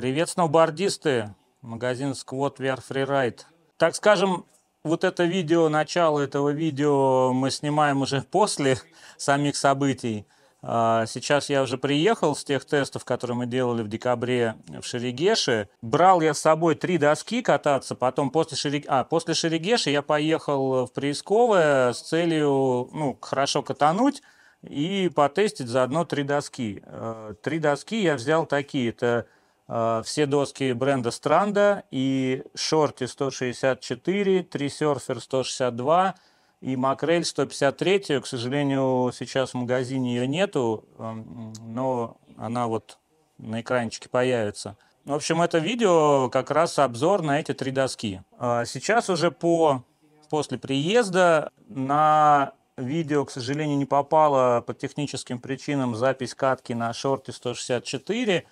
Привет, сноубордисты! Магазин Squad VR Freeride. Так скажем, вот это видео, начало этого видео мы снимаем уже после самих событий. А, сейчас я уже приехал с тех тестов, которые мы делали в декабре в Шерегеше. Брал я с собой три доски кататься, потом после, Шерег... а, после Шерегеши я поехал в Приисковое с целью ну, хорошо катануть и потестить заодно три доски. А, три доски я взял такие. Это Э, все доски бренда Stranda и шорти 164, трисерфер 162 и макрель 153. К сожалению, сейчас в магазине ее нету, эм, но она вот на экранчике появится. В общем, это видео как раз обзор на эти три доски. Э, сейчас уже по, после приезда на видео, к сожалению, не попало по техническим причинам запись катки на шорте 164.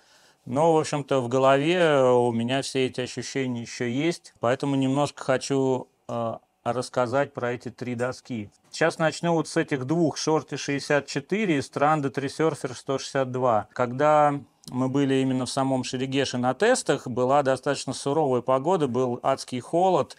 Но, в общем-то, в голове у меня все эти ощущения еще есть, поэтому немножко хочу э, рассказать про эти три доски. Сейчас начну вот с этих двух, шорты 64 и Stranded Resurfer 162. Когда мы были именно в самом Шерегеше на тестах, была достаточно суровая погода, был адский холод,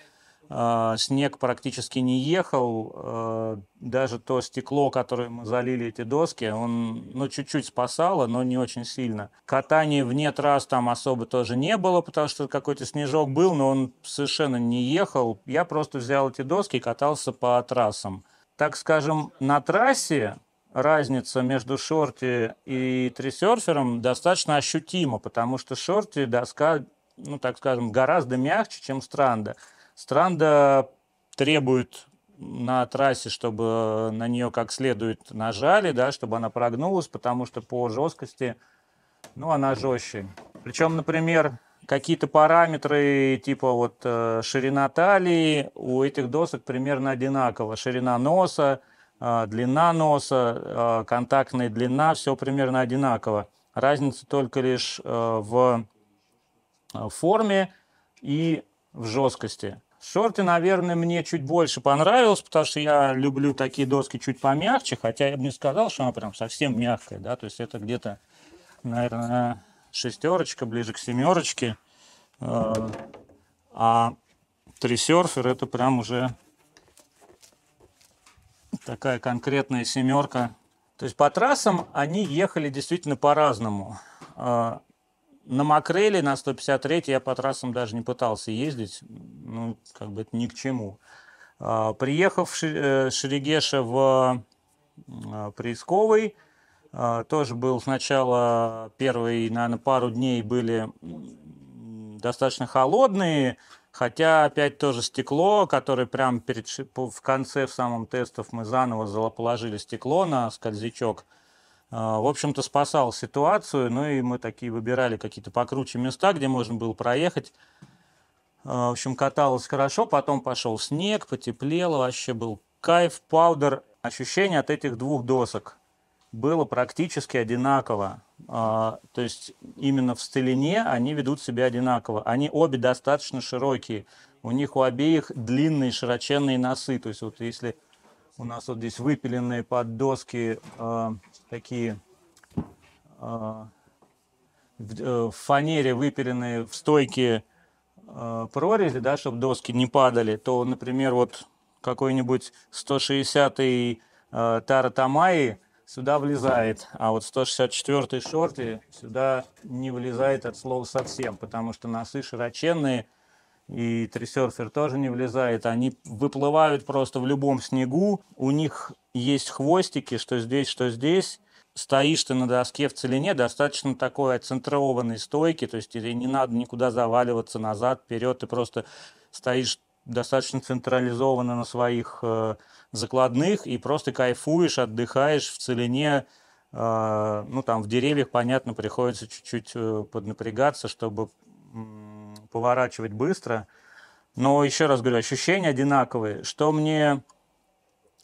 а, снег практически не ехал, а, даже то стекло, которое мы залили эти доски, он ну, чуть-чуть спасало, но не очень сильно. Катание вне трасс там особо тоже не было, потому что какой-то снежок был, но он совершенно не ехал. Я просто взял эти доски и катался по трассам. Так скажем, на трассе разница между шорти и трисерфером достаточно ощутима, потому что шорти доска, ну так скажем, гораздо мягче, чем странда. Странда требует на трассе, чтобы на нее как следует нажали, да, чтобы она прогнулась, потому что по жесткости, ну, она жестче. Причем, например, какие-то параметры, типа вот э, ширина талии у этих досок примерно одинаково, Ширина носа, э, длина носа, э, контактная длина, все примерно одинаково. Разница только лишь э, в э, форме и в жесткости. Шорты, наверное, мне чуть больше понравилось, потому что я люблю такие доски чуть помягче, хотя я бы не сказал, что она прям совсем мягкая, да, то есть это где-то, наверное, шестерочка, ближе к семерочке, э, а трисерфер это прям уже такая конкретная семерка. То есть по трассам они ехали действительно по-разному. Э, на Макреле на 153 я по трассам даже не пытался ездить. Ну, как бы это ни к чему. А, приехав в э, Шерегеша в а, Приисковый, а, тоже был сначала первый, наверное, пару дней были достаточно холодные, хотя опять тоже стекло, которое прямо перед, в конце в самом тестов мы заново положили стекло на скользячок – а, в общем-то, спасал ситуацию. Ну и мы такие выбирали какие-то покруче места, где можно было проехать. А, в общем, каталось хорошо, потом пошел снег, потеплело, вообще был кайф, паудер. Ощущение от этих двух досок было практически одинаково. А, то есть именно в стылине они ведут себя одинаково. Они обе достаточно широкие. У них у обеих длинные широченные носы. То есть вот если у нас вот здесь выпиленные под доски э, такие э, э, в фанере выпиленные в стойке э, прорези, да, чтобы доски не падали, то, например, вот какой-нибудь 160-й э, Тара Тамаи сюда влезает, а вот 164 шорты сюда не влезает от слова совсем, потому что носы широченные – и трисерфер тоже не влезает. Они выплывают просто в любом снегу. У них есть хвостики, что здесь, что здесь. Стоишь ты на доске в целине, достаточно такой отцентрованной стойки, то есть тебе не надо никуда заваливаться назад, вперед, ты просто стоишь достаточно централизованно на своих э, закладных и просто кайфуешь, отдыхаешь в целине, э, ну там в деревьях, понятно, приходится чуть-чуть э, поднапрягаться, чтобы поворачивать быстро. Но еще раз говорю, ощущения одинаковые. Что мне,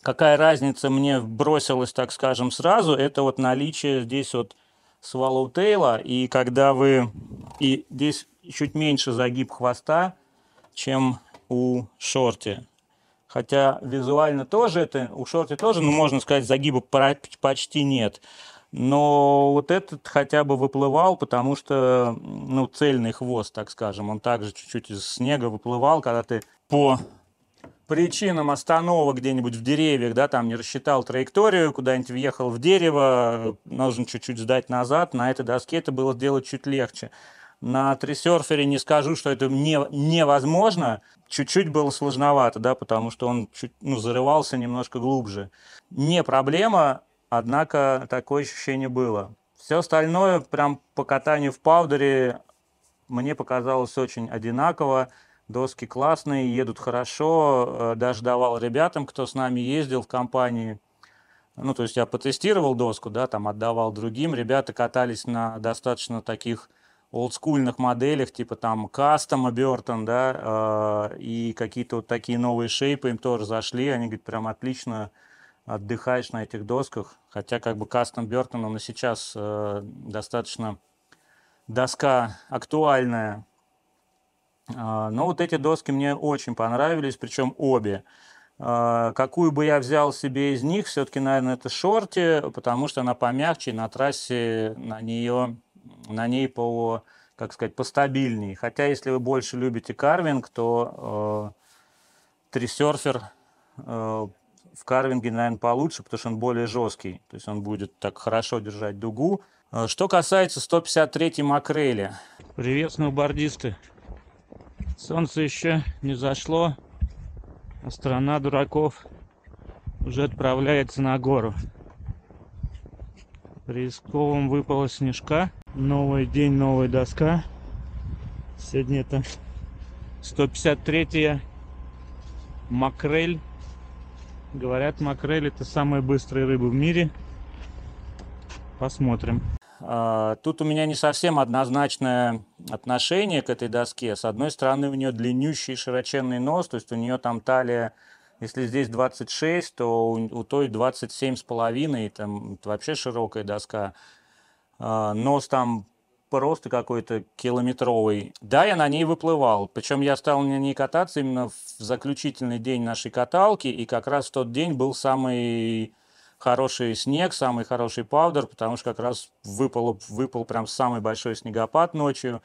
какая разница мне бросилась, так скажем, сразу, это вот наличие здесь вот свалоутейла, и когда вы, и здесь чуть меньше загиб хвоста, чем у шорти. Хотя визуально тоже это, у шорти тоже, ну, можно сказать, загиба почти нет. Но вот этот хотя бы выплывал, потому что, ну, цельный хвост, так скажем, он также чуть-чуть из снега выплывал, когда ты по причинам остановок где-нибудь в деревьях, да, там не рассчитал траекторию, куда-нибудь въехал в дерево, нужно чуть-чуть сдать назад, на этой доске это было делать чуть легче. На трисерфере не скажу, что это не, невозможно. Чуть-чуть было сложновато, да, потому что он чуть, ну, зарывался немножко глубже. Не проблема. Однако такое ощущение было. Все остальное, прям по катанию в паудере, мне показалось очень одинаково. Доски классные, едут хорошо. Э, даже давал ребятам, кто с нами ездил в компании. Ну, то есть я потестировал доску, да, там отдавал другим. Ребята катались на достаточно таких олдскульных моделях, типа там Custom Бертон, да, э, и какие-то вот такие новые шейпы им тоже зашли. Они, говорят, прям отлично отдыхаешь на этих досках. Хотя как бы Кастом Бертоном на сейчас э, достаточно доска актуальная. Э, но вот эти доски мне очень понравились, причем обе. Э, какую бы я взял себе из них, все-таки, наверное, это шорти, потому что она помягче, на трассе на нее, на ней по, как сказать, постабильнее. Хотя, если вы больше любите карвинг, то э, трисерфер э, в карвинге, наверное, получше, потому что он более жесткий. То есть он будет так хорошо держать дугу. А, что касается 153-й макрели. Привет, сноубордисты. Солнце еще не зашло, а страна дураков уже отправляется на гору. При выпало снежка. Новый день, новая доска. Сегодня это 153-я макрель Говорят, макрель это самые быстрые рыбы в мире. Посмотрим. А, тут у меня не совсем однозначное отношение к этой доске. С одной стороны, у нее длиннющий широченный нос, то есть у нее там талия, если здесь 26, то у, той 27 с половиной, там вообще широкая доска. А, нос там просто какой-то километровый. Да, я на ней выплывал. Причем я стал на ней кататься именно в заключительный день нашей каталки. И как раз в тот день был самый хороший снег, самый хороший паудер, потому что как раз выпал, выпал прям самый большой снегопад ночью.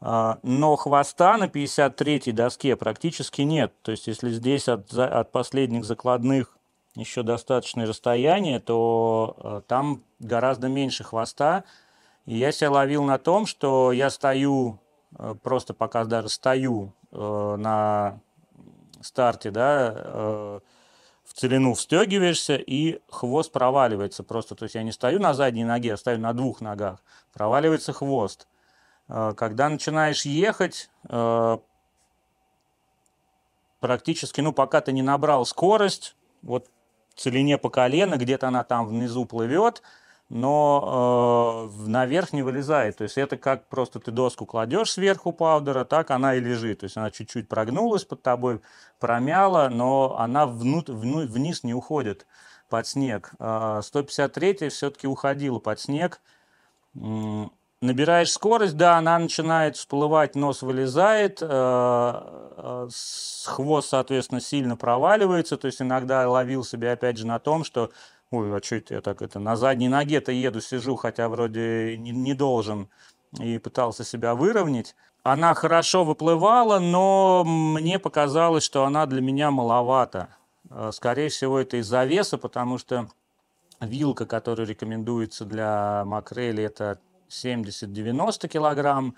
А, но хвоста на 53-й доске практически нет. То есть, если здесь от, от последних закладных еще достаточное расстояние, то а, там гораздо меньше хвоста. И я себя ловил на том, что я стою, э, просто пока даже стою э, на старте, да, э, в целину встегиваешься, и хвост проваливается просто. То есть я не стою на задней ноге, я а стою на двух ногах. Проваливается хвост. Э, когда начинаешь ехать, э, практически, ну, пока ты не набрал скорость, вот в целине по колено, где-то она там внизу плывет – но э, наверх не вылезает. То есть это как просто ты доску кладешь сверху паудера, так она и лежит. То есть она чуть-чуть прогнулась под тобой, промяла, но она внут, вну, вниз не уходит под снег. Э, 153 все-таки уходила под снег. Набираешь скорость, да, она начинает всплывать, нос вылезает, э, э хвост, соответственно, сильно проваливается, то есть иногда ловил себя опять же на том, что ой, а что это я так это, на задней ноге-то еду, сижу, хотя вроде не, не должен, и пытался себя выровнять. Она хорошо выплывала, но мне показалось, что она для меня маловато. Э, скорее всего, это из-за веса, потому что вилка, которая рекомендуется для макрели, это 70-90 килограмм.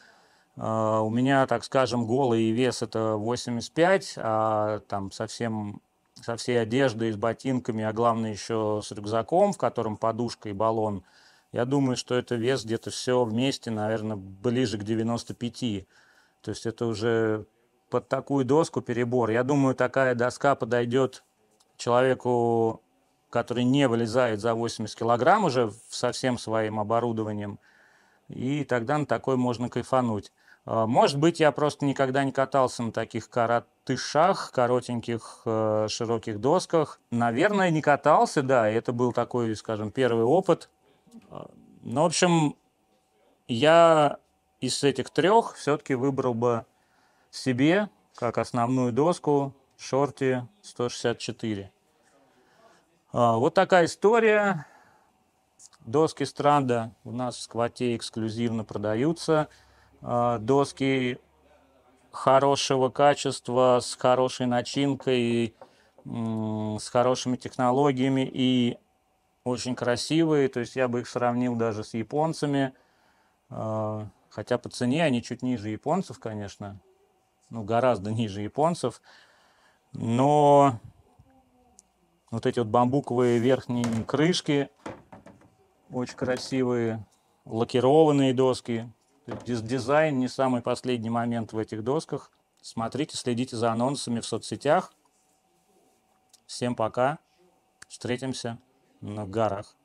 Э, у меня, так скажем, голый вес это 85, а там совсем со всей одеждой, с ботинками, а главное еще с рюкзаком, в котором подушка и баллон, я думаю, что это вес где-то все вместе, наверное, ближе к 95. То есть это уже под такую доску перебор. Я думаю, такая доска подойдет человеку, который не вылезает за 80 килограмм уже со всем своим оборудованием. И тогда на такой можно кайфануть. А, может быть, я просто никогда не катался на таких коротышах, коротеньких э, широких досках. Наверное, не катался, да, это был такой, скажем, первый опыт. А, Но ну, в общем, я из этих трех все-таки выбрал бы себе как основную доску шорти 164. А, вот такая история. Доски Страда у нас в сквоте эксклюзивно продаются – а, доски хорошего качества, с хорошей начинкой, с хорошими технологиями и очень красивые. То есть я бы их сравнил даже с японцами. А, хотя по цене они чуть ниже японцев, конечно. Ну, гораздо ниже японцев. Но вот эти вот бамбуковые верхние крышки очень красивые, лакированные доски. Дизайн не самый последний момент в этих досках. Смотрите, следите за анонсами в соцсетях. Всем пока. Встретимся на горах.